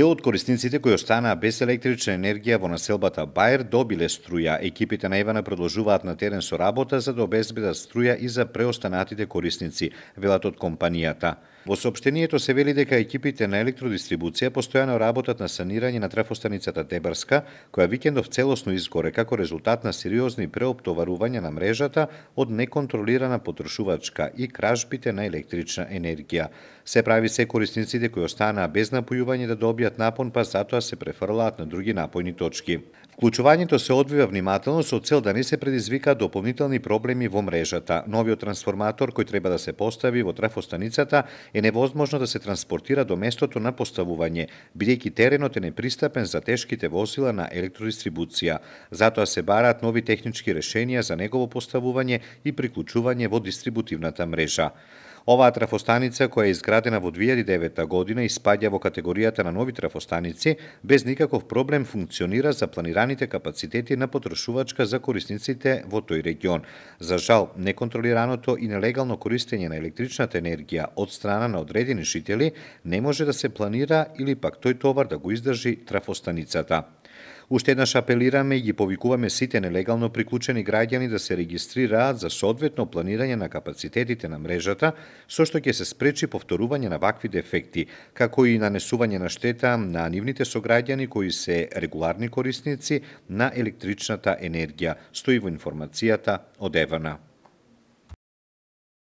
Дел од корисниците кои останаа без електрична енергија во населбата Бајер добиле струја. Екипите на Евана продолжуваат на терен со работа за да обезбедат струја и за преостанатите корисници, велат од компанијата. Во сообщението се вели дека екипите на електродистрибуција постојано работат на санирање на трафостаницата Дебрска, која викендов целосно изгоре како резултат на сериозни преоптоварувања на мрежата од неконтролирана потрошувачка и кражбите на електрична енергија. Се прави се корисниците кои останаа без напојување да добијат едниот напон, па затоа се префрлаат на други напојни точки. Вклучувањето се одвива внимателно со цел да не се предизвика дополнителни проблеми во мрежата. Новиот трансформатор кој треба да се постави во трафостаницата е невозможно да се транспортира до местото на поставување, бидејќи теренот е непристапен за тешките возила на електродистрибуција. Затоа се бараат нови технички решенија за негово поставување и приклучување во дистрибутивната мрежа. Оваа трафостаница, која е изградена во 2009 година, и спаѓа во категоријата на нови трафостаници, без никаков проблем функционира за планираните капацитети на потрошувачка за корисниците во тој регион. За жал, неконтролираното и нелегално користење на електричната енергија од страна на одредени жители не може да се планира или пак тој товар да го издржи трафостаницата. Уште еднаш апелираме и ги повикуваме сите нелегално приклучени граѓани да се регистрираат за соодветно планирање на капацитетите на мрежата, со што ќе се спречи повторување на вакви дефекти, како и нанесување на штета на нивните сограѓани кои се регуларни корисници на електричната енергија, стои во информацијата од Евана.